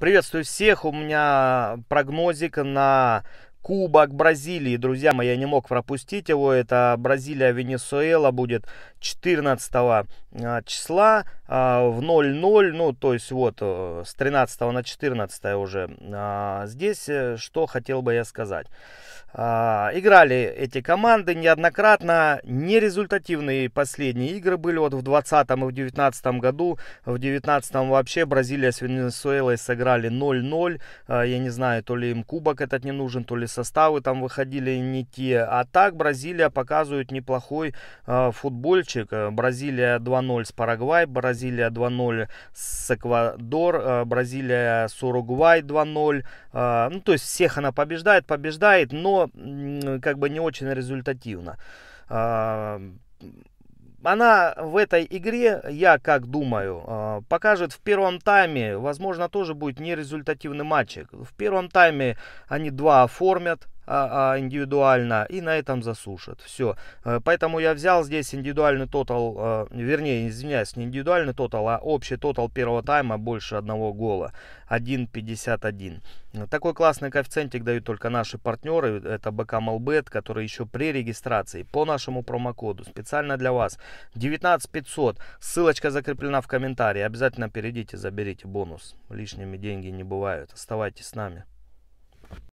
Приветствую всех. У меня прогнозик на Кубок Бразилии, друзья мои, я не мог пропустить его. Это Бразилия-Венесуэла будет 14 а, числа а, в 0-0, ну, то есть вот э, с 13 на 14 уже а, здесь, э, что хотел бы я сказать. Играли эти команды неоднократно, нерезультативные последние игры были вот в 20 и в 19 году. В 19 вообще Бразилия с Венесуэлой сыграли 0-0, я не знаю, то ли им кубок этот не нужен, то ли составы там выходили не те. А так Бразилия показывает неплохой э, футбольчик. Э, Бразилия 2-0 с Парагвай, Бразилия 2-0 с Эквадор, э, Бразилия с Уругвай 2-0. Э, ну, то есть всех она побеждает, побеждает, но э, как бы не очень результативно. Э, она в этой игре, я как думаю, э, покажет в первом тайме, возможно, тоже будет нерезультативный матчик. В первом тайме они два оформят, а, а, индивидуально и на этом засушат. Все. Э, поэтому я взял здесь индивидуальный тотал, э, вернее, извиняюсь, не индивидуальный тотал, а общий тотал первого тайма больше одного гола. 1.51. Такой классный коэффициентик дают только наши партнеры. Это БК Малбет, который еще при регистрации по нашему промокоду специально для вас 19500. Ссылочка закреплена в комментарии. Обязательно перейдите, заберите бонус. Лишними деньги не бывают. Оставайтесь с нами.